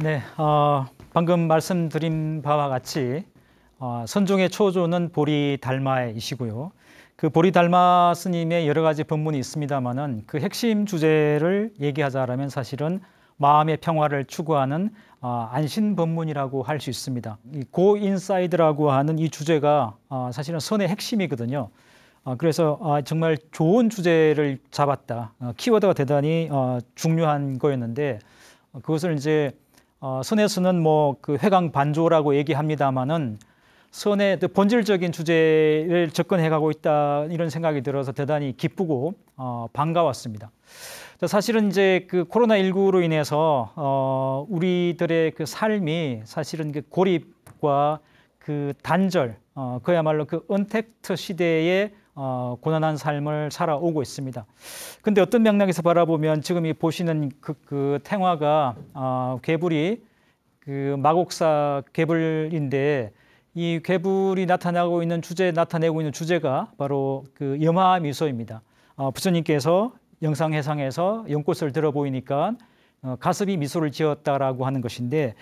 네, 어, 방금 말씀드린 바와 같이 어, 선종의 초조는 보리 달마이시고요. 그 보리 달마 스님의 여러 가지 법문이 있습니다만은 그 핵심 주제를 얘기하자라면 사실은 마음의 평화를 추구하는 어, 안신 법문이라고 할 수 있습니다. 이고 인사이드라고 하는 이 주제가 어, 사실은 선의 핵심이거든요. 어, 그래서 아, 정말 좋은 주제를 잡았다. 어, 키워드가 대단히 어, 중요한 거였는데 어, 그것을 이제 어, 선에서는 뭐 그 회강 반조라고 얘기합니다마는 선의 그 본질적인 주제를 접근해가고 있다 이런 생각이 들어서 대단히 기쁘고 어, 반가웠습니다. 사실은 이제 그 코로나 19로 인해서 어, 우리들의 그 삶이 사실은 그 고립과 그 단절, 어, 그야말로 그 언택트 시대의 어, 고난한 삶을 살아오고 있습니다. 근데 어떤 맥락에서 바라보면 지금 이 보시는 그, 그 탱화가 어, 괴불이 그 마곡사 괴불인데 이 괴불이 나타나고 있는 주제 나타내고 있는 주제가 바로 그 염화 미소입니다. 어, 부처님께서 영상 해상에서 연꽃을 들어 보이니까 어, 가슴이 미소를 지었다라고 하는 것인데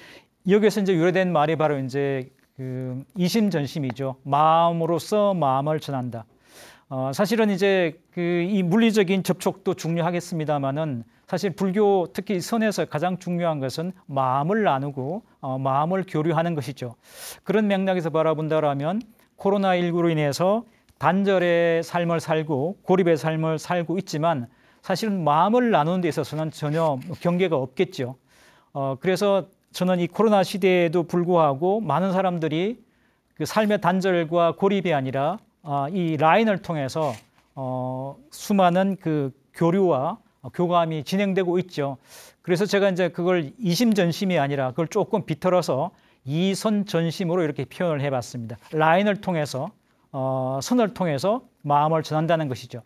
여기에서 이제 유래된 말이 바로 이제 그 이심전심이죠. 마음으로써 마음을 전한다. 어, 사실은 이제 그 이 물리적인 접촉도 중요하겠습니다만은 사실 불교 특히 선에서 가장 중요한 것은 마음을 나누고 어, 마음을 교류하는 것이죠. 그런 맥락에서 바라본다라면 코로나19로 인해서 단절의 삶을 살고 고립의 삶을 살고 있지만 사실은 마음을 나누는 데 있어서는 전혀 경계가 없겠죠. 어, 그래서 저는 이 코로나 시대에도 불구하고 많은 사람들이 그 삶의 단절과 고립이 아니라 어, 이 라인을 통해서 어, 수많은 그 교류와 교감이 진행되고 있죠. 그래서 제가 이제 그걸 이심전심이 아니라 그걸 조금 비틀어서 이선전심으로 이렇게 표현을 해봤습니다. 라인을 통해서 어, 선을 통해서 마음을 전한다는 것이죠.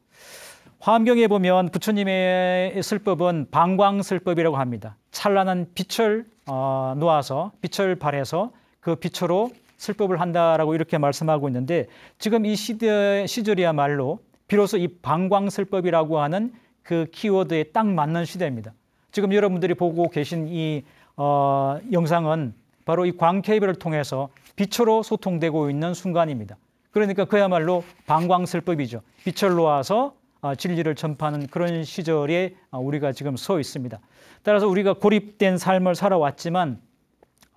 화엄경에 보면 부처님의 슬법은 방광슬법이라고 합니다. 찬란한 빛을 어, 놓아서 빛을 발해서 그 빛으로 설법을 한다라고 이렇게 말씀하고 있는데 지금 이 시대 시절이야말로 비로소 이 방광설법이라고 하는 그 키워드에 딱 맞는 시대입니다. 지금 여러분들이 보고 계신 이 어, 영상은 바로 이 광케이블을 통해서 빛으로 소통되고 있는 순간입니다. 그러니까 그야말로 방광설법이죠. 빛을 놓아서 아, 진리를 전파하는 그런 시절에 아, 우리가 지금 서 있습니다. 따라서 우리가 고립된 삶을 살아왔지만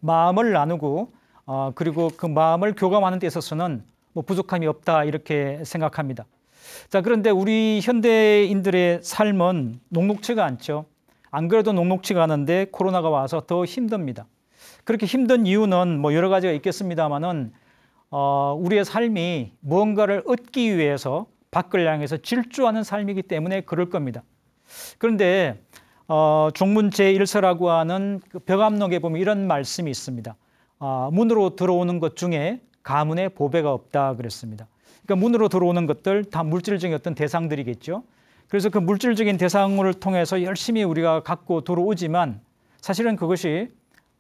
마음을 나누고 어, 그리고 그 마음을 교감하는 데 있어서는 뭐 부족함이 없다 이렇게 생각합니다. 자 그런데 우리 현대인들의 삶은 녹록치가 않죠. 안 그래도 녹록치가 않은데 코로나가 와서 더 힘듭니다. 그렇게 힘든 이유는 뭐 여러 가지가 있겠습니다만은 어, 우리의 삶이 무언가를 얻기 위해서 밖을 향해서 질주하는 삶이기 때문에 그럴 겁니다. 그런데 어, 종문 제1서라고 하는 그 벽암록에 보면 이런 말씀이 있습니다. 아, 문으로 들어오는 것 중에 가문에 보배가 없다 그랬습니다. 그러니까 문으로 들어오는 것들 다 물질적인 어떤 대상들이겠죠. 그래서 그 물질적인 대상을 통해서 열심히 우리가 갖고 들어오지만 사실은 그것이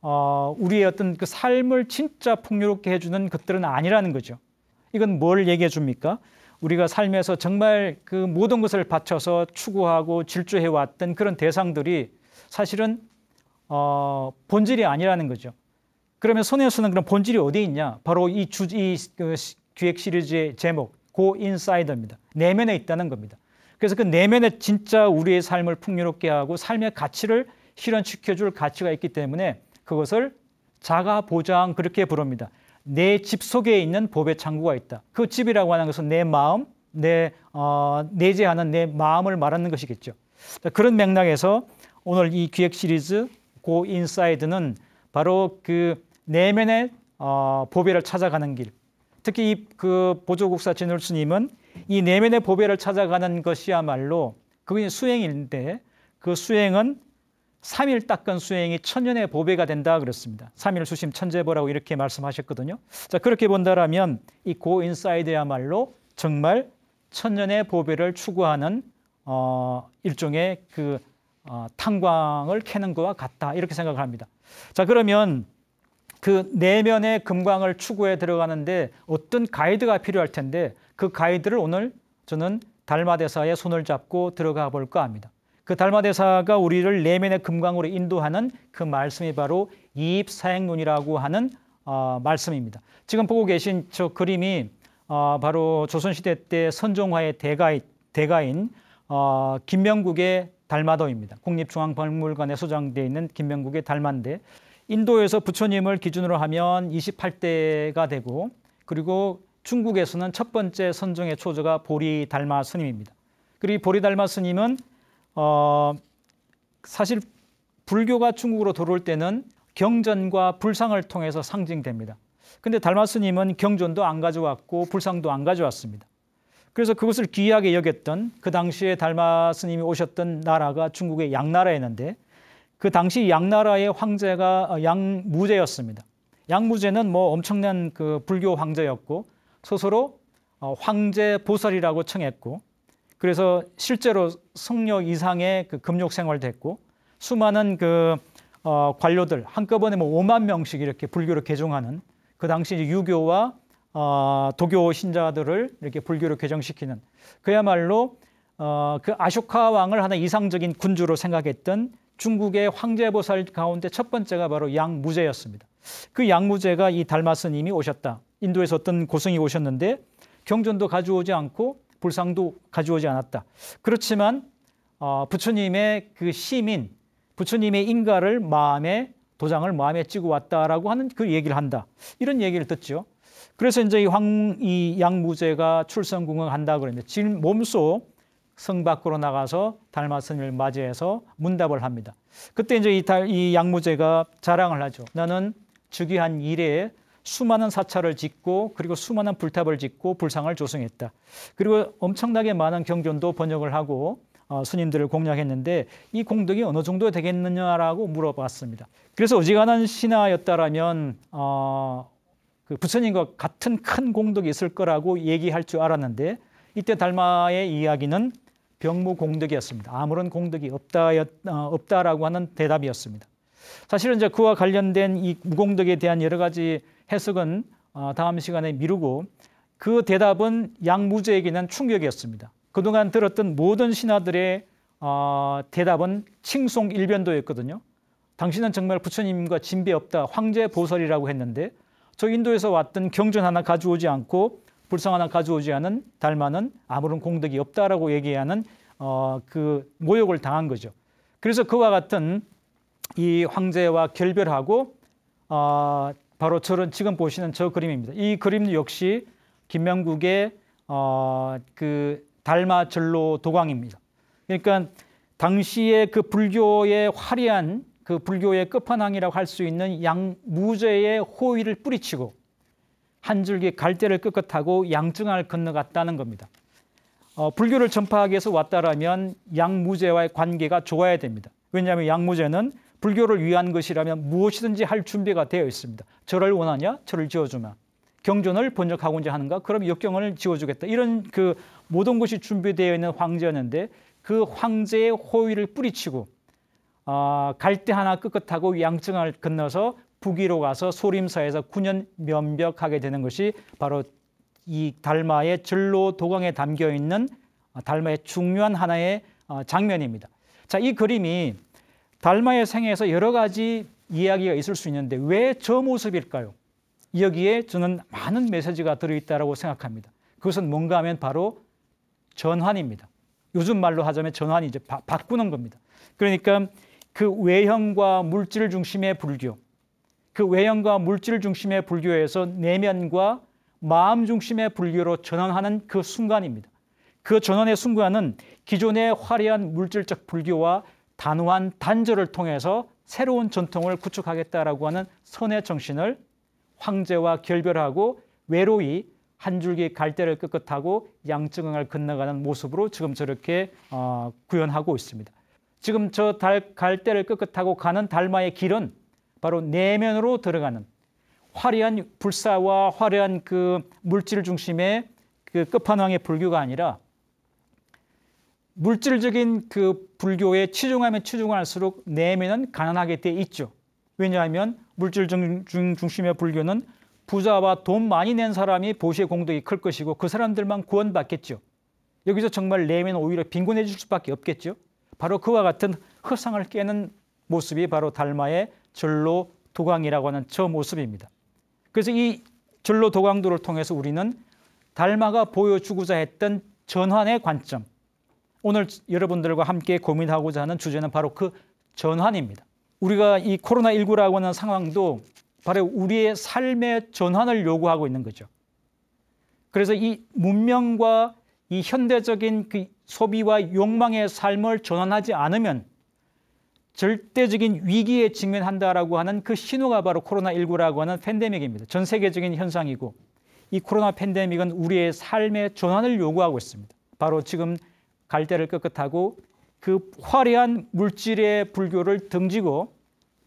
어, 우리의 어떤 그 삶을 진짜 풍요롭게 해주는 것들은 아니라는 거죠. 이건 뭘 얘기해 줍니까? 우리가 삶에서 정말 그 모든 것을 바쳐서 추구하고 질주해 왔던 그런 대상들이 사실은 어, 본질이 아니라는 거죠. 그러면 손혜수는 그럼 본질이 어디에 있냐? 바로 이 주, 이 그, 기획 시리즈의 제목, 고 인사이더입니다. 내면에 있다는 겁니다. 그래서 그 내면에 진짜 우리의 삶을 풍요롭게 하고 삶의 가치를 실현시켜줄 가치가 있기 때문에 그것을 자가 보장 그렇게 부릅니다. 내 집 속에 있는 법의 창구가 있다. 그 집이라고 하는 것은 내 마음, 내 어, 내재하는 내 마음을 말하는 것이겠죠. 자, 그런 맥락에서 오늘 이 기획 시리즈 고 인사이드는 바로 그 내면의 어, 보배를 찾아가는 길. 특히 그 보조국사 진울 스님은 이 내면의 보배를 찾아가는 것이야말로 그게 수행인데 그 수행은 삼일 닦은 수행이 천년의 보배가 된다 그랬습니다. 삼일 수심 천재보라고 이렇게 말씀하셨거든요. 자 그렇게 본다라면 이 고인사이드야말로 정말 천년의 보배를 추구하는 어, 일종의 그 어, 탄광을 캐는 것과 같다 이렇게 생각을 합니다. 자 그러면 그 내면의 금광을 추구해 들어가는데 어떤 가이드가 필요할 텐데 그 가이드를 오늘 저는 달마대사의 손을 잡고 들어가 볼까 합니다. 그 달마대사가 우리를 내면의 금광으로 인도하는 그 말씀이 바로 이입사행론이라고 하는 어, 말씀입니다. 지금 보고 계신 저 그림이 어, 바로 조선시대 때 선종화의 대가인, 대가인 어, 김명국의 달마도입니다. 국립중앙박물관에 소장되어 있는 김명국의 달마인데 인도에서 부처님을 기준으로 하면 28대가 되고 그리고 중국에서는 첫 번째 선종의 초조가 보리 달마 스님입니다. 그리고 보리 달마 스님은 어 사실 불교가 중국으로 들어올 때는 경전과 불상을 통해서 상징됩니다. 근데 달마 스님은 경전도 안 가져왔고 불상도 안 가져왔습니다. 그래서 그것을 귀하게 여겼던 그 당시에 달마 스님이 오셨던 나라가 중국의 양나라였는데 그 당시 양나라의 황제가 어, 양무제였습니다. 양무제는 뭐 엄청난 그 불교 황제였고 스스로 어, 황제 보살이라고 청했고 그래서 실제로 성녀 이상의 그 금욕 생활도 했고 수많은 그 어, 관료들 한꺼번에 뭐 5만 명씩 이렇게 불교를 개종하는 그 당시 유교와 어, 도교 신자들을 이렇게 불교로 개정시키는 그야말로 어, 그 아쇼카 왕을 하나 이상적인 군주로 생각했던 중국의 황제보살 가운데 첫 번째가 바로 양무제였습니다. 그 양무제가 이 달마스님이 오셨다. 인도에서 어떤 고승이 오셨는데 경전도 가져오지 않고 불상도 가져오지 않았다. 그렇지만 어, 부처님의 그 시민, 부처님의 인가를 마음에 도장을 마음에 찍어 왔다라고 하는 그 얘기를 한다. 이런 얘기를 듣죠. 그래서 이제 이, 황, 이 양무제가 출성궁을 한다 그랬는데 지금 몸소 성 밖으로 나가서 달마스님을 맞이해서 문답을 합니다. 그때 이제 이, 달, 이 양무제가 자랑을 하죠. 나는 즉위한 이래에 수많은 사찰을 짓고 그리고 수많은 불탑을 짓고 불상을 조성했다. 그리고 엄청나게 많은 경전도 번역을 하고 어, 스님들을 공략했는데 이 공덕이 어느 정도 되겠느냐라고 물어봤습니다. 그래서 어지간한 신하였다라면 어, 그 부처님과 같은 큰 공덕이 있을 거라고 얘기할 줄 알았는데 이때 달마의 이야기는 병무 공덕이었습니다. 아무런 공덕이 없다, 어, 없다라고 하는 대답이었습니다. 사실은 이제 그와 관련된 이 무공덕에 대한 여러 가지 해석은 어, 다음 시간에 미루고 그 대답은 양무제에게는 충격이었습니다. 그동안 들었던 모든 신하들의 어, 대답은 칭송일변도였거든요. 당신은 정말 부처님과 진배 없다, 황제 보살이라고 했는데 저 인도에서 왔던 경전 하나 가져오지 않고 불쌍하나 가져오지 않은 달마는 아무런 공덕이 없다라고 얘기하는 어, 그 모욕을 당한 거죠. 그래서 그와 같은 이 황제와 결별하고 어, 바로 저런 지금 보시는 저 그림입니다. 이 그림 역시 김명국의 어, 그 달마 절로 도광입니다. 그러니까 당시에그 불교의 화려한 그 불교의 끝판왕이라고 할 수 있는 양무제의 호의를 뿌리치고 한 줄기 갈대를 끄긋하고 양증을 건너갔다는 겁니다. 어, 불교를 전파하기 위해서 왔다라면 양무제와의 관계가 좋아야 됩니다. 왜냐하면 양무제는 불교를 위한 것이라면 무엇이든지 할 준비가 되어 있습니다. 저를 원하냐? 저를 지어주마. 경전을 번역하고자 하는가? 그럼 역경을 지어주겠다. 이런 그 모든 것이 준비되어 있는 황제였는데 그 황제의 호의를 뿌리치고 어, 갈대 하나 끄끗하고 양증을 건너서 북위로 가서 소림사에서 9년 면벽하게 되는 것이 바로 이 달마의 절로 도강에 담겨 있는 어, 달마의 중요한 하나의 어, 장면입니다. 자, 이 그림이 달마의 생애에서 여러 가지 이야기가 있을 수 있는데 왜 저 모습일까요? 여기에 저는 많은 메시지가 들어있다고 생각합니다. 그것은 뭔가 하면 바로 전환입니다. 요즘 말로 하자면 전환이 이제 바, 꾸는 겁니다. 그러니까 그 외형과 물질 중심의 불교, 그 외형과 물질 중심의 불교에서 내면과 마음 중심의 불교로 전환하는 그 순간입니다. 그 전환의 순간은 기존의 화려한 물질적 불교와 단호한 단절을 통해서 새로운 전통을 구축하겠다라고 하는 선의 정신을 황제와 결별하고 외로이 한 줄기 갈대를 끄끝하고 양쯔강을 건너가는 모습으로 지금 저렇게 어, 구현하고 있습니다. 지금 저 달, 갈대를 끄끝하고 가는 달마의 길은 바로 내면으로 들어가는 화려한 불사와 화려한 그 물질 중심의 그 끝판왕의 불교가 아니라 물질적인 그 불교에 치중하면 치중할수록 내면은 가난하게 돼 있죠. 왜냐하면 물질 중, 중, 중심의 불교는 부자와 돈 많이 낸 사람이 보시의 공덕이 클 것이고 그 사람들만 구원받겠죠. 여기서 정말 내면 오히려 빈곤해질 수밖에 없겠죠. 바로 그와 같은 허상을 깨는 모습이 바로 달마의 절로 도강이라고 하는 저 모습입니다. 그래서 이 절로 도강도를 통해서 우리는 달마가 보여주고자 했던 전환의 관점. 오늘 여러분들과 함께 고민하고자 하는 주제는 바로 그 전환입니다. 우리가 이 코로나19라고 하는 상황도 바로 우리의 삶의 전환을 요구하고 있는 거죠. 그래서 이 문명과 이 현대적인 그 소비와 욕망의 삶을 전환하지 않으면 절대적인 위기에 직면한다라고 하는 그 신호가 바로 코로나19라고 하는 팬데믹입니다. 전 세계적인 현상이고 이 코로나 팬데믹은 우리의 삶의 전환을 요구하고 있습니다. 바로 지금 갈대를 끄끗하고 그 화려한 물질의 불교를 등지고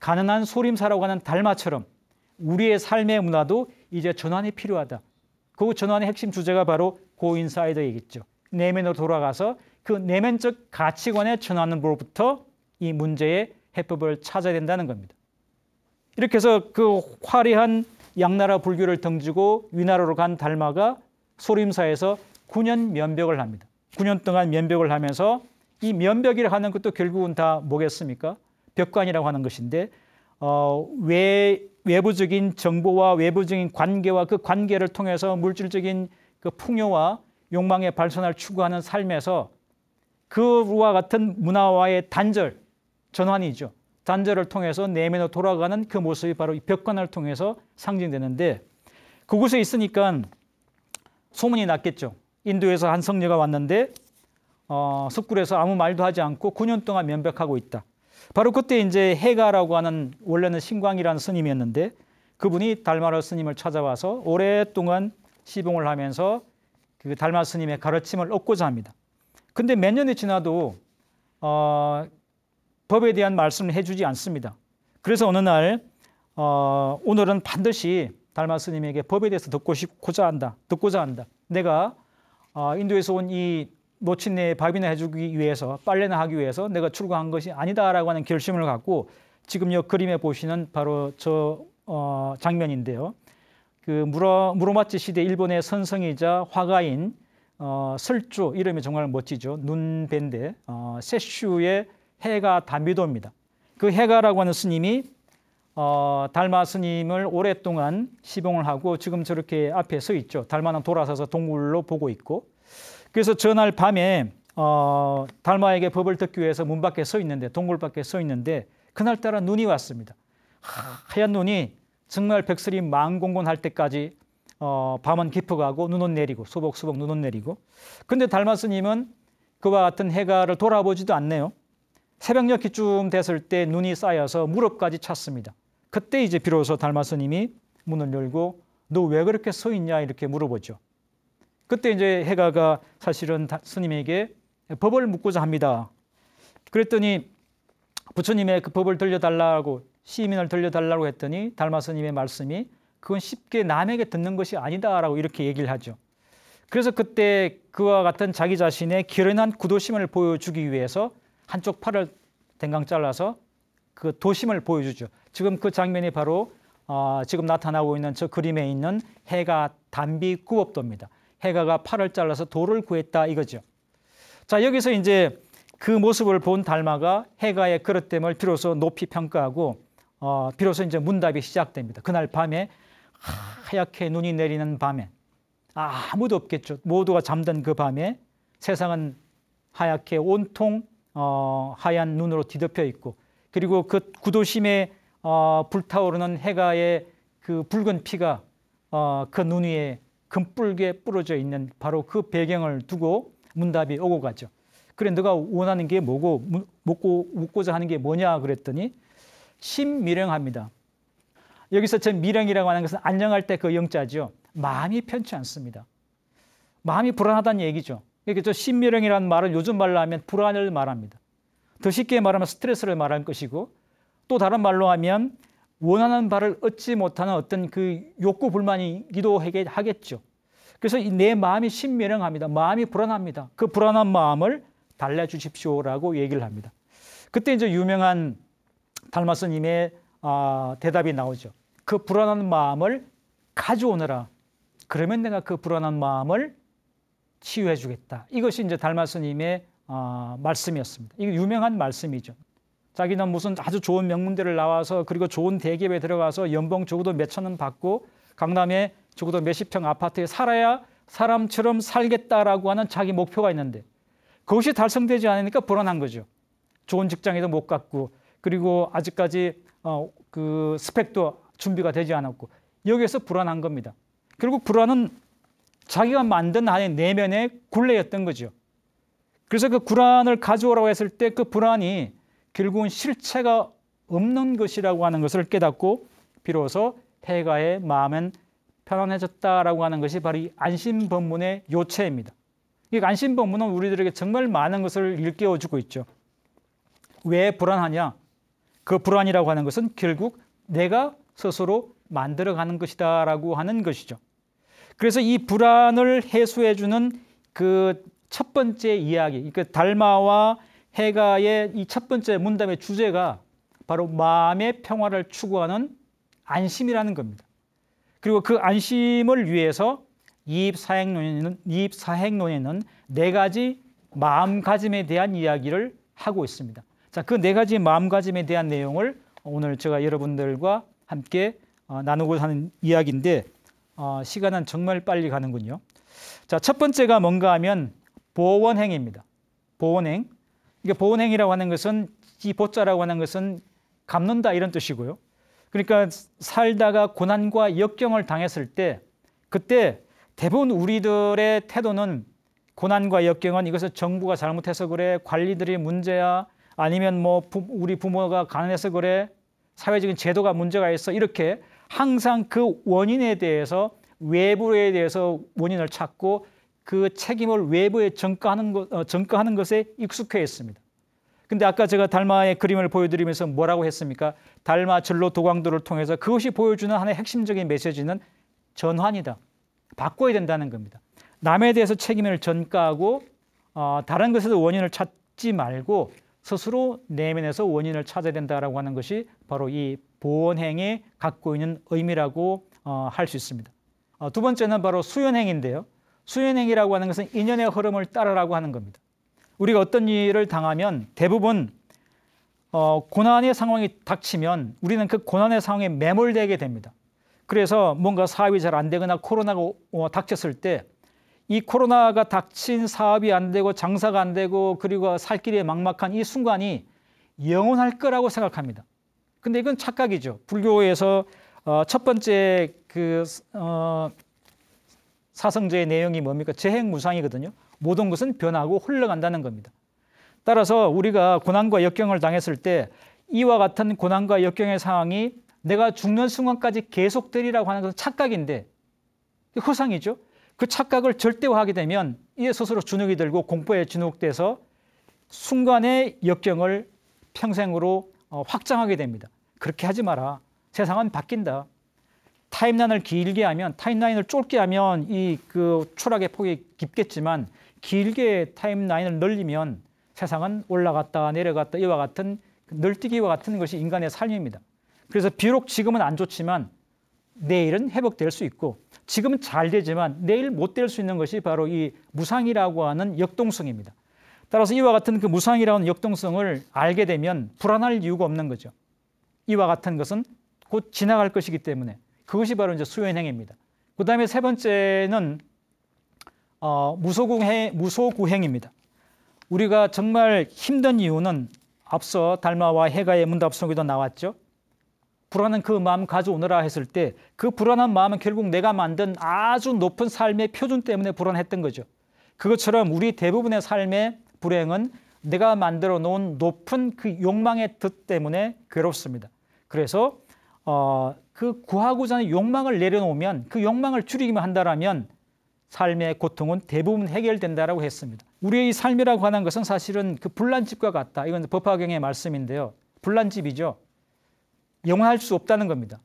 가난한 소림사라고 하는 달마처럼 우리의 삶의 문화도 이제 전환이 필요하다. 그 전환의 핵심 주제가 바로 고인사이드이겠죠. 내면으로 돌아가서 그 내면적 가치관의 전환으로부터 이 문제의 해법을 찾아야 된다는 겁니다. 이렇게 해서 그 화려한 양나라 불교를 등지고 위나라로 간 달마가 소림사에서 9년 면벽을 합니다. 9년 동안 면벽을 하면서 이 면벽이라 하는 것도 결국은 다 뭐겠습니까? 벽관이라고 하는 것인데 어, 외, 외부적인 정보와 외부적인 관계와 그 관계를 통해서 물질적인 그 풍요와 욕망의 발산을 추구하는 삶에서 그와 같은 문화와의 단절, 전환이죠. 단절을 통해서 내면으로 돌아가는 그 모습이 바로 이 벽관을 통해서 상징되는데 그곳에 있으니까 소문이 났겠죠. 인도에서 한 성녀가 왔는데 어, 숲굴에서 아무 말도 하지 않고 9년 동안 면벽하고 있다. 바로 그때 이제 해가라고 하는 원래는 신광이라는 스님이었는데 그분이 달마라 스님을 찾아와서 오랫동안 시봉을 하면서 그 달마 스님의 가르침을 얻고자 합니다. 근데 몇 년이 지나도 어, 법에 대한 말씀을 해주지 않습니다. 그래서 어느 날 어, 오늘은 반드시 달마 스님에게 법에 대해서 듣고 싶고자 한다. 듣고자 한다. 내가 어, 인도에서 온이 노친네에 밥이나 해주기 위해서 빨래나 하기 위해서 내가 출가한 것이 아니다라고 하는 결심을 갖고 지금 요 그림에 보시는 바로 저 어, 장면인데요. 그무로 무로마치 시대 일본의 선성이자 화가인 어, 설주 이름이 정말 멋지죠. 눈벤데 어, 세슈의 해가 담비도입니다. 그 해가라고 하는 스님이 어, 달마 스님을 오랫동안 시봉을 하고 지금 저렇게 앞에 서 있죠. 달마는 돌아서서 동굴로 보고 있고 그래서 전날 밤에 어, 달마에게 법을 듣기 위해서 문 밖에 서 있는데 동굴 밖에 서 있는데 그날따라 눈이 왔습니다. 하얀 눈이 정말 백설이 망공곤할 때까지 어, 밤은 깊어가고 눈은 내리고 소복소복 눈은 내리고 근데 달마 스님은 그와 같은 해가를 돌아보지도 않네요. 새벽녘 기쯤 됐을 때 눈이 쌓여서 무릎까지 찼습니다. 그때 이제 비로소 달마스님이 문을 열고 너 왜 그렇게 서 있냐 이렇게 물어보죠. 그때 이제 해가가 사실은 스님에게 법을 묻고자 합니다. 그랬더니 부처님의 그 법을 들려달라고 시민을 들려달라고 했더니 달마스님의 말씀이 그건 쉽게 남에게 듣는 것이 아니다라고 이렇게 얘기를 하죠. 그래서 그때 그와 같은 자기 자신의 결연한 구도심을 보여주기 위해서 한쪽 팔을 댕강 잘라서 그 도심을 보여주죠. 지금 그 장면이 바로 어, 지금 나타나고 있는 저 그림에 있는 해가 단비 구업도입니다. 해가가 팔을 잘라서 돌을 구했다 이거죠. 자 여기서 이제 그 모습을 본 달마가 해가의 그릇됨을 비로소 높이 평가하고 어, 비로소 이제 문답이 시작됩니다. 그날 밤에 하얗게 눈이 내리는 밤에 아무도 없겠죠. 모두가 잠든 그 밤에 세상은 하얗게 온통 어, 하얀 눈으로 뒤덮여 있고 그리고 그 구도심에 어, 불타오르는 해가의 그 붉은 피가 어, 그 눈 위에 금불게 뿌려져 있는 바로 그 배경을 두고 문답이 오고 가죠. 그래 네가 원하는 게 뭐고 묻고 묻고자 하는 게 뭐냐 그랬더니 심미령합니다 여기서 제 미령이라고 하는 것은 안녕할 때 그 영자죠. 마음이 편치 않습니다. 마음이 불안하다는 얘기죠. 이게 렇저 신미령이라는 말은 요즘 말로 하면 불안을 말합니다. 더 쉽게 말하면 스트레스를 말하는 것이고 또 다른 말로 하면 원하는 바를 얻지 못하는 어떤 그 욕구 불만이기도 하겠죠. 그래서 내 마음이 신미령합니다. 마음이 불안합니다. 그 불안한 마음을 달래주십시오라고 얘기를 합니다. 그때 이제 유명한 달마스님의 아, 대답이 나오죠. 그 불안한 마음을 가져오너라. 그러면 내가 그 불안한 마음을 치유해 주겠다. 이것이 이제 달마스님의 어, 말씀이었습니다. 이게 유명한 말씀이죠. 자기는 무슨 아주 좋은 명문대를 나와서 그리고 좋은 대기업에 들어가서 연봉 적어도 몇천 원 받고 강남에 적어도 몇십 평 아파트에 살아야 사람처럼 살겠다라고 하는 자기 목표가 있는데 그것이 달성되지 않으니까 불안한 거죠. 좋은 직장에도 못 갔고 그리고 아직까지 어, 그 스펙도 준비가 되지 않았고 여기에서 불안한 겁니다. 그리고 불안은 자기가 만든 안에 내면의 굴레였던 거죠. 그래서 그 불안을 가져오라고 했을 때 그 불안이 결국은 실체가 없는 것이라고 하는 것을 깨닫고 비로소 해가의 마음은 편안해졌다라고 하는 것이 바로 이 안심법문의 요체입니다. 이 안심법문은 우리들에게 정말 많은 것을 일깨워주고 있죠. 왜 불안하냐? 그 불안이라고 하는 것은 결국 내가 스스로 만들어가는 것이다라고 하는 것이죠. 그래서 이 불안을 해소해 주는 그 첫 번째 이야기, 그러니까 달마와 해가의 이 첫 번째 문담의 주제가 바로 마음의 평화를 추구하는 안심이라는 겁니다. 그리고 그 안심을 위해서 이입사행론에는, 이입사행론에는 네 가지 마음가짐에 대한 이야기를 하고 있습니다. 자, 그 네 가지 마음가짐에 대한 내용을 오늘 제가 여러분들과 함께 어, 나누고자 하는 이야기인데 어, 시간은 정말 빨리 가는군요. 자, 첫 번째가 뭔가 하면 보원행입니다. 보원행. 이게 보원행이라고 하는 것은 이 보자라고 하는 것은 갚는다 이런 뜻이고요. 그러니까 살다가 고난과 역경을 당했을 때 그때 대부분 우리들의 태도는 고난과 역경은 이것은 정부가 잘못해서 그래, 관리들이 문제야, 아니면 뭐 우리 부모가 가난해서 그래, 사회적인 제도가 문제가 있어 이렇게 항상 그 원인에 대해서 외부에 대해서 원인을 찾고 그 책임을 외부에 전가하는, 것, 어, 전가하는 것에 익숙해 있습니다. 근데 아까 제가 달마의 그림을 보여드리면서 뭐라고 했습니까? 달마 진로 도광도를 통해서 그것이 보여주는 하나의 핵심적인 메시지는 전환이다. 바꿔야 된다는 겁니다. 남에 대해서 책임을 전가하고 어, 다른 것에서 원인을 찾지 말고 스스로 내면에서 원인을 찾아야 된다라고 하는 것이 바로 이 보원행이 갖고 있는 의미라고 어, 할수 있습니다. 어, 두 번째는 바로 수연행인데요. 수연행이라고 하는 것은 인연의 흐름을 따르라고 하는 겁니다. 우리가 어떤 일을 당하면 대부분 어, 고난의 상황이 닥치면 우리는 그 고난의 상황에 매몰되게 됩니다. 그래서 뭔가 사업이 잘 안 되거나 코로나가 어, 닥쳤을 때 이 코로나가 닥친 사업이 안 되고 장사가 안 되고 그리고 살 길이 막막한 이 순간이 영원할 거라고 생각합니다. 근데 이건 착각이죠. 불교에서 어, 첫 번째 그 어, 사성제의 내용이 뭡니까? 재행무상이거든요. 모든 것은 변하고 흘러간다는 겁니다. 따라서 우리가 고난과 역경을 당했을 때 이와 같은 고난과 역경의 상황이 내가 죽는 순간까지 계속되리라고 하는 것은 착각인데 허상이죠. 그 착각을 절대화하게 되면 이에 스스로 주눅이 들고 공포에 주눅돼서 순간의 역경을 평생으로 어, 확장하게 됩니다. 그렇게 하지 마라. 세상은 바뀐다. 타임라인을 길게 하면 타임라인을 좁게 하면 이 그 추락의 폭이 깊겠지만 길게 타임라인을 늘리면 세상은 올라갔다 내려갔다 이와 같은 널뛰기와 같은 것이 인간의 삶입니다. 그래서 비록 지금은 안 좋지만 내일은 회복될 수 있고 지금은 잘 되지만 내일 못 될 수 있는 것이 바로 이 무상이라고 하는 역동성입니다. 따라서 이와 같은 그 무상이라는 역동성을 알게 되면 불안할 이유가 없는 거죠. 이와 같은 것은 곧 지나갈 것이기 때문에 그것이 바로 이제 수연행입니다. 그 다음에 세 번째는 어, 무소구행, 무소구행입니다. 우리가 정말 힘든 이유는 앞서 달마와 해가의 문답 속에도 나왔죠. 불안한 그 마음 가져오느라 했을 때 그 불안한 마음은 결국 내가 만든 아주 높은 삶의 표준 때문에 불안했던 거죠. 그것처럼 우리 대부분의 삶의 불행은 내가 만들어 놓은 높은 그 욕망의 뜻 때문에 괴롭습니다. 그래서 어, 그 구하고자 하는 욕망을 내려놓으면 그 욕망을 줄이기만 한다라면 삶의 고통은 대부분 해결된다라고 했습니다. 우리의 삶이라고 하는 것은 사실은 그 불난집과 같다. 이건 법화경의 말씀인데요. 불난집이죠. 영원할 수 없다는 겁니다.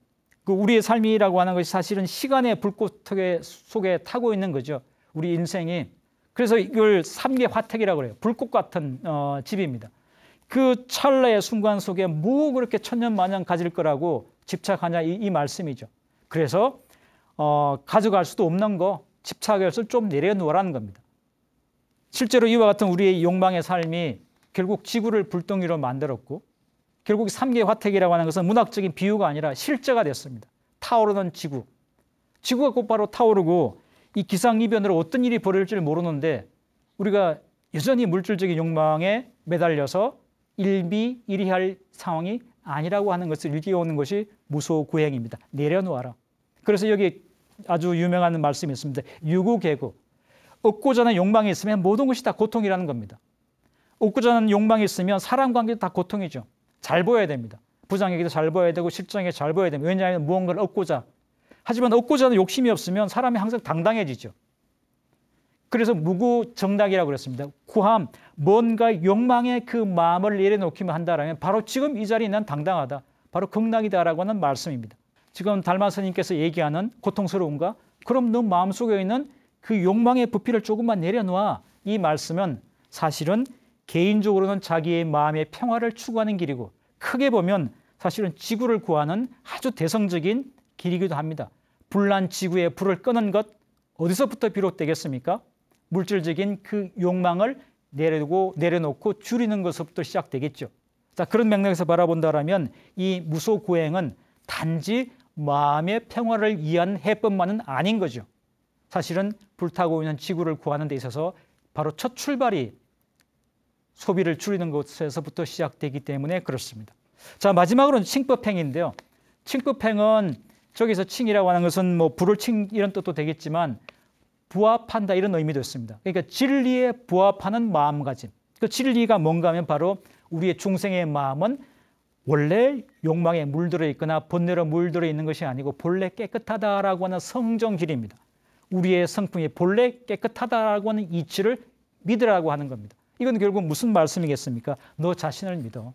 그 우리의 삶이라고 하는 것이 사실은 시간의 불꽃 속에 타고 있는 거죠. 우리 인생이 그래서 이걸 삼계 화택이라고 그래요. 불꽃 같은 어, 집입니다. 그 찰나의 순간 속에 뭐 그렇게 천년만년 가질 거라고 집착하냐 이, 이 말씀이죠. 그래서 어, 가져갈 수도 없는 거 집착해서 좀 내려놓으라는 겁니다. 실제로 이와 같은 우리의 욕망의 삶이 결국 지구를 불덩이로 만들었고 결국 삼계 화택이라고 하는 것은 문학적인 비유가 아니라 실제가 됐습니다. 타오르는 지구. 지구가 곧바로 타오르고 이 기상이변으로 어떤 일이 벌어질지 모르는데 우리가 여전히 물질적인 욕망에 매달려서 일비 일이할 상황이 아니라고 하는 것을 일깨우는 것이 무소구행입니다. 내려놓아라. 그래서 여기 아주 유명한 말씀이 있습니다. 유구개구. 얻고자 하는 욕망이 있으면 모든 것이 다 고통이라는 겁니다. 얻고자 하는 욕망이 있으면 사람 관계도 다 고통이죠. 잘 보여야 됩니다. 부장에게도 잘 보여야 되고 실장에게 잘 보여야 됩니다. 왜냐하면 무언가를 얻고자. 하지만 얻고자 하는 욕심이 없으면 사람이 항상 당당해지죠. 그래서 무구정락이라고 그랬습니다. 구함, 뭔가 욕망의 그 마음을 내려놓기만 한다라면 바로 지금 이 자리에 난 당당하다. 바로 극락이다라고 하는 말씀입니다. 지금 달마스님께서 얘기하는 고통스러움과 그럼 너 마음속에 있는 그 욕망의 부피를 조금만 내려놓아. 이 말씀은 사실은 개인적으로는 자기의 마음의 평화를 추구하는 길이고 크게 보면 사실은 지구를 구하는 아주 대성적인 길이기도 합니다. 불난 지구의 불을 끄는 것 어디서부터 비롯되겠습니까? 물질적인 그 욕망을 내려고 두 내려놓고 줄이는 것부터 시작되겠죠. 자, 그런 맥락에서 바라본다라면 이 무소 고행은 단지 마음의 평화를 위한 해법만은 아닌 거죠. 사실은 불타고 있는 지구를 구하는 데 있어서 바로 첫 출발이 소비를 줄이는 것에서부터 시작되기 때문에 그렇습니다. 자, 마지막으로는 칭법행인데요. 칭법행은 저기서 칭이라고 하는 것은 뭐 불을 칭 이런 뜻도 되겠지만 부합한다 이런 의미도 있습니다. 그러니까 진리에 부합하는 마음가짐. 그 진리가 뭔가 하면 바로 우리의 중생의 마음은 원래 욕망에 물들어 있거나 본래로 물들어 있는 것이 아니고 본래 깨끗하다라고 하는 성정질입니다. 우리의 성품이 본래 깨끗하다라고 하는 이치를 믿으라고 하는 겁니다. 이건 결국 무슨 말씀이겠습니까? 너 자신을 믿어.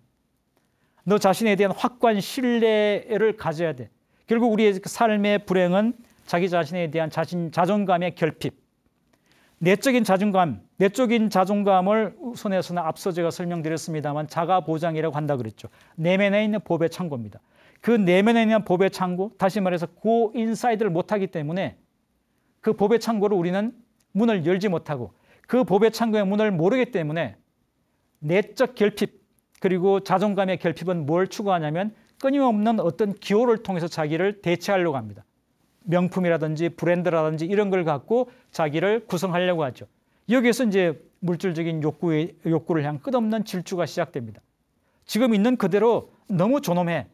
너 자신에 대한 확고한 신뢰를 가져야 돼. 결국 우리의 삶의 불행은 자기 자신에 대한 자신 자존감의 결핍, 내적인 자존감, 내적인 자존감을 손에서는 앞서 제가 설명드렸습니다만 자가 보장이라고 한다 그랬죠. 내면에 있는 법의 창고입니다. 그 내면에 있는 법의 창고, 다시 말해서 고 그 인사이드를 못하기 때문에 그 법의 창고를 우리는 문을 열지 못하고 그 법의 창고의 문을 모르기 때문에 내적 결핍 그리고 자존감의 결핍은 뭘 추구하냐면 끊임없는 어떤 기호를 통해서 자기를 대체하려고 합니다. 명품이라든지 브랜드라든지 이런 걸 갖고 자기를 구성하려고 하죠. 여기에서 이제 물질적인 욕구의, 욕구를 향한 끝없는 질주가 시작됩니다. 지금 있는 그대로 너무 존엄해.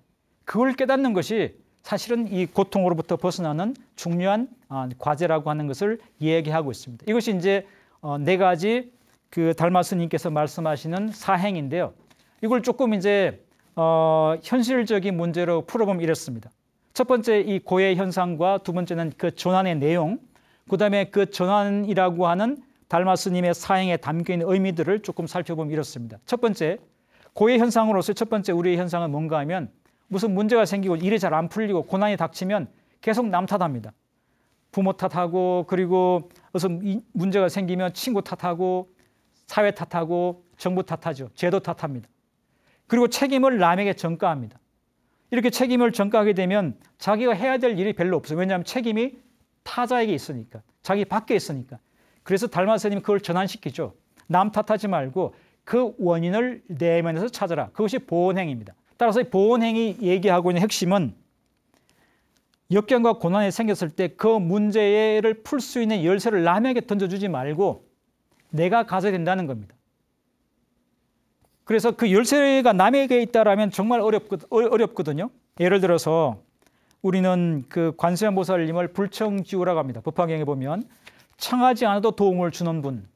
그걸 깨닫는 것이 사실은 이 고통으로부터 벗어나는 중요한 아, 과제라고 하는 것을 얘기하고 있습니다. 이것이 이제 어, 네 가지 그 달마스님께서 말씀하시는 사행인데요. 이걸 조금 이제 어, 현실적인 문제로 풀어보면 이렇습니다. 첫 번째 이 고해 현상과 두 번째는 그 전환의 내용, 그 다음에 그 전환이라고 하는 달마스님의 사행에 담겨 있는 의미들을 조금 살펴보면 이렇습니다. 첫 번째, 고해 현상으로서 첫 번째 우리의 현상은 뭔가 하면 무슨 문제가 생기고 일이 잘 안 풀리고 고난이 닥치면 계속 남 탓합니다. 부모 탓하고 그리고 무슨 문제가 생기면 친구 탓하고 사회 탓하고 정부 탓하죠. 제도 탓합니다. 그리고 책임을 남에게 전가합니다. 이렇게 책임을 전가하게 되면 자기가 해야 될 일이 별로 없어요. 왜냐하면 책임이 타자에게 있으니까. 자기 밖에 있으니까. 그래서 달마세님 그걸 전환시키죠. 남 탓하지 말고 그 원인을 내면에서 찾아라. 그것이 보온행입니다. 따라서 보온행이 얘기하고 있는 핵심은 역경과 고난이 생겼을 때 그 문제를 풀 수 있는 열쇠를 남에게 던져주지 말고 내가 가져야 된다는 겁니다. 그래서 그 열쇠가 남에게 있다라면 정말 어렵거, 어, 든요 예를 들어서 우리는 그 관세음 보살님을 불청지우라고 합니다. 법화경에 보면 청하지 않아도 도움을 주는 분.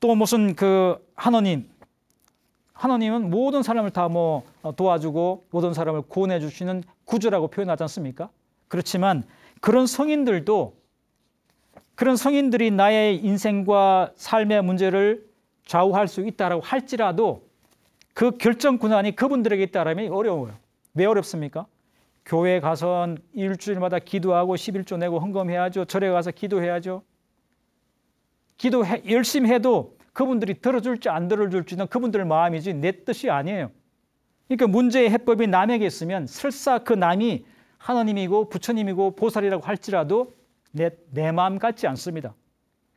또 무슨 그 하느님. 하느님은 모든 사람을 다뭐 어, 도와주고 모든 사람을 구원해 주시는 구주라고 표현하지 않습니까? 그렇지만 그런 성인들도 그런 성인들이 나의 인생과 삶의 문제를 좌우할 수 있다라고 할지라도 그 결정 권한이 그분들에게 있다라면 어려워요. 왜 어렵습니까? 교회 가서 일주일마다 기도하고 11조 내고 헌금해야죠. 절에 가서 기도해야죠. 기도 열심히 해도 그분들이 들어줄지 안 들어줄지는 그분들 마음이지 내 뜻이 아니에요. 그러니까 문제의 해법이 남에게 있으면 설사 그 남이 하나님이고 부처님이고 보살이라고 할지라도 내, 내 마음 같지 않습니다.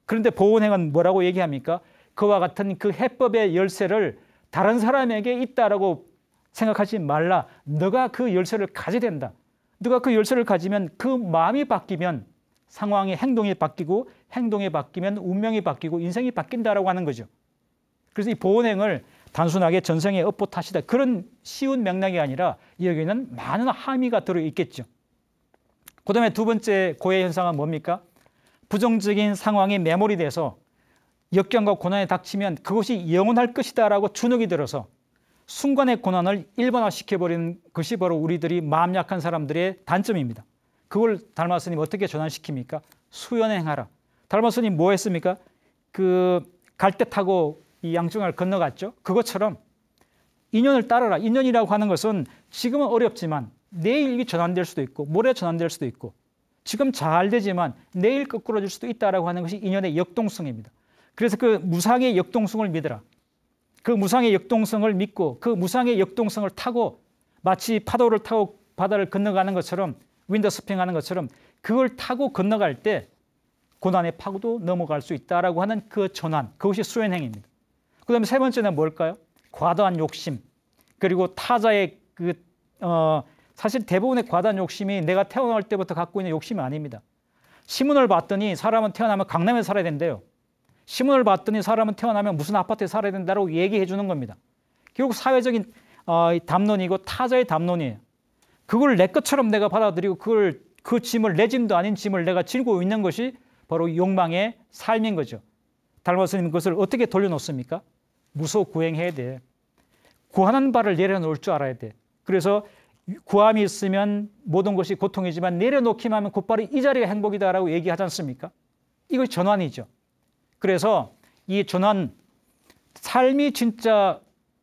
그런데 보은행은 뭐라고 얘기합니까? 그와 같은 그 해법의 열쇠를 다른 사람에게 있다라고 생각하지 말라. 너가 그 열쇠를 가져야 된다. 너가 그 열쇠를 가지면 그 마음이 바뀌면 상황의 행동이 바뀌고 행동이 바뀌면 운명이 바뀌고 인생이 바뀐다라고 하는 거죠. 그래서 이 보온행을 단순하게 전생의 업보 탓이다 그런 쉬운 맥락이 아니라 여기는 많은 함의가 들어 있겠죠. 그다음에 두 번째 고해 현상은 뭡니까? 부정적인 상황이 메모리돼서 역경과 고난에 닥치면 그것이 영원할 것이다라고 주눅이 들어서 순간의 고난을 일반화시켜버리는 것이 바로 우리들이 마음 약한 사람들의 단점입니다. 그걸 닮았으니 어떻게 전환시킵니까? 수연행하라. 닮았으니 뭐 했습니까? 그 갈대 타고 이 양정을 건너갔죠. 그것처럼 인연을 따르라. 인연이라고 하는 것은 지금은 어렵지만 내일 이 전환될 수도 있고 모레 전환될 수도 있고 지금 잘 되지만 내일 거꾸로질 수도 있다라고 하는 것이 인연의 역동성입니다. 그래서 그 무상의 역동성을 믿으라. 그 무상의 역동성을 믿고 그 무상의 역동성을 타고 마치 파도를 타고 바다를 건너가는 것처럼 윈더스핑하는 것처럼 그걸 타고 건너갈 때 고난의 파고도 넘어갈 수 있다라고 하는 그 전환 그것이 수행행입니다. 그다음에 세 번째는 뭘까요? 과도한 욕심 그리고 타자의 그 어, 사실 대부분의 과도한 욕심이 내가 태어날 때부터 갖고 있는 욕심이 아닙니다. 신문을 봤더니 사람은 태어나면 강남에 살아야 된대요. 시문을 봤더니 사람은 태어나면 무슨 아파트에 살아야 된다고 얘기해 주는 겁니다. 결국 사회적인 어, 담론이고 타자의 담론이에요. 그걸 내 것처럼 내가 받아들이고 그걸 그 짐을 내 짐도 아닌 짐을 내가 짊고 있는 것이 바로 욕망의 삶인 거죠. 달마스님 그것을 어떻게 돌려놓습니까? 무소 구행해야 돼. 구하는 바를 내려놓을 줄 알아야 돼. 그래서 구함이 있으면 모든 것이 고통이지만 내려놓기만 하면 곧바로 이 자리가 행복이다라고 얘기하지 않습니까? 이거 전환이죠. 그래서 이 전환 삶이 진짜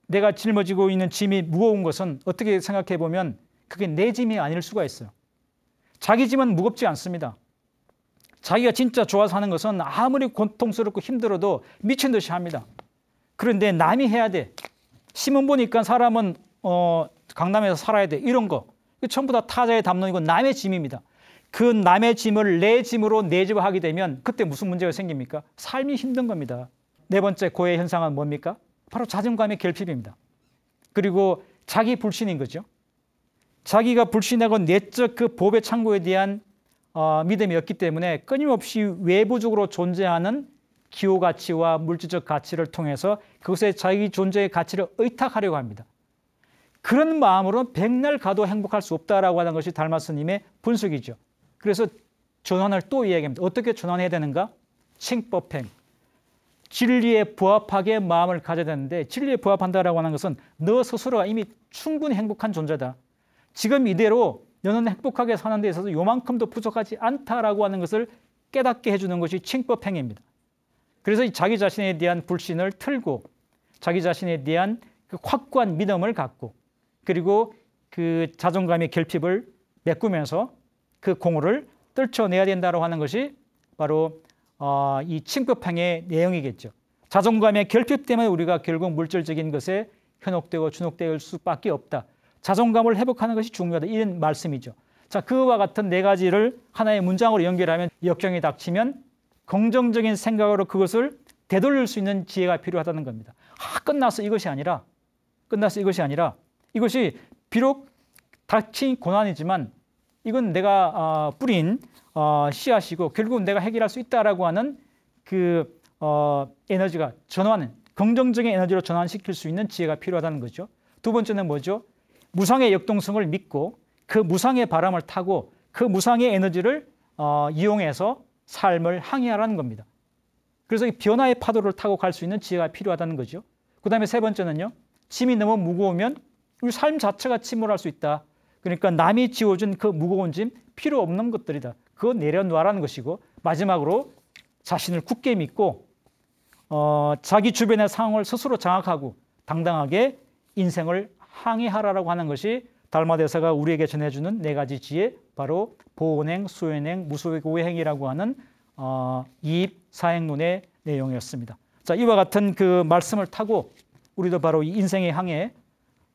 내가 짊어지고 있는 짐이 무거운 것은 어떻게 생각해 보면 그게 내 짐이 아닐 수가 있어요. 자기 짐은 무겁지 않습니다. 자기가 진짜 좋아서 하는 것은 아무리 고통스럽고 힘들어도 미친 듯이 합니다. 그런데 남이 해야 돼. 신문 보니까 사람은 어, 강남에서 살아야 돼. 이런 거. 전부 다 타자의 담론이고 남의 짐입니다. 그 남의 짐을 내 짐으로 내집하게 되면 그때 무슨 문제가 생깁니까? 삶이 힘든 겁니다. 네 번째 고해 현상은 뭡니까? 바로 자존감의 결핍입니다. 그리고 자기 불신인 거죠. 자기가 불신하고 내적 그 보배 창고에 대한 어, 믿음이 없기 때문에 끊임없이 외부적으로 존재하는 기호 가치와 물질적 가치를 통해서 그것에 자기 존재의 가치를 의탁하려고 합니다. 그런 마음으로 백날 가도 행복할 수 없다라고 하는 것이 달마스님의 분석이죠. 그래서 전환을 또 이야기합니다. 어떻게 전환해야 되는가? 칭법행. 진리에 부합하게 마음을 가져야 되는데 진리에 부합한다라고 하는 것은 너 스스로가 이미 충분히 행복한 존재다. 지금 이대로 너는 행복하게 사는 데 있어서 요만큼도 부족하지 않다라고 하는 것을 깨닫게 해주는 것이 칭법행입니다. 그래서 자기 자신에 대한 불신을 틀고 자기 자신에 대한 그 확고한 믿음을 갖고 그리고 그 자존감의 결핍을 메꾸면서 그 공허를 떨쳐내야 된다고 하는 것이 바로 어, 이칭급행의 내용이겠죠. 자존감의 결핍 때문에 우리가 결국 물질적인 것에 현혹되고 주눅될 수밖에 없다. 자존감을 회복하는 것이 중요하다. 이런 말씀이죠. 자, 그와 같은 네 가지를 하나의 문장으로 연결하면 역경이 닥치면 긍정적인 생각으로 그것을 되돌릴 수 있는 지혜가 필요하다는 겁니다. 아, 끝나서 이것이 아니라, 끝나서 이것이 아니라, 이것이 비록 닥친 고난이지만 이건 내가 어, 뿌린 어, 씨앗이고 결국은 내가 해결할 수 있다라고 하는 그 어, 에너지가 전환, 은 긍정적인 에너지로 전환시킬 수 있는 지혜가 필요하다는 거죠. 두 번째는 뭐죠? 무상의 역동성을 믿고 그 무상의 바람을 타고 그 무상의 에너지를 어, 이용해서 삶을 항해하라는 겁니다. 그래서 변화의 파도를 타고 갈 수 있는 지혜가 필요하다는 거죠. 그 다음에 세 번째는요. 짐이 너무 무거우면 우리 삶 자체가 침몰할 수 있다. 그러니까 남이 지워준 그 무거운 짐 필요 없는 것들이다. 그거 내려놔라는 것이고 마지막으로 자신을 굳게 믿고 어, 자기 주변의 상황을 스스로 장악하고 당당하게 인생을 항해하라라고 하는 것이 달마 대사가 우리에게 전해주는 네 가지 지혜 바로 보은행, 수은행 무수고행이라고 하는 어, 이입 사행론의 내용이었습니다. 자 이와 같은 그 말씀을 타고 우리도 바로 이 인생의 항해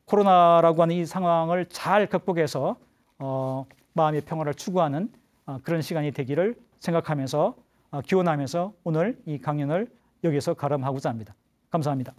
코로나라고 하는 이 상황을 잘 극복해서 어, 마음의 평화를 추구하는 어, 그런 시간이 되기를 생각하면서 어, 기원하면서 오늘 이 강연을 여기서 가름하고자 합니다. 감사합니다.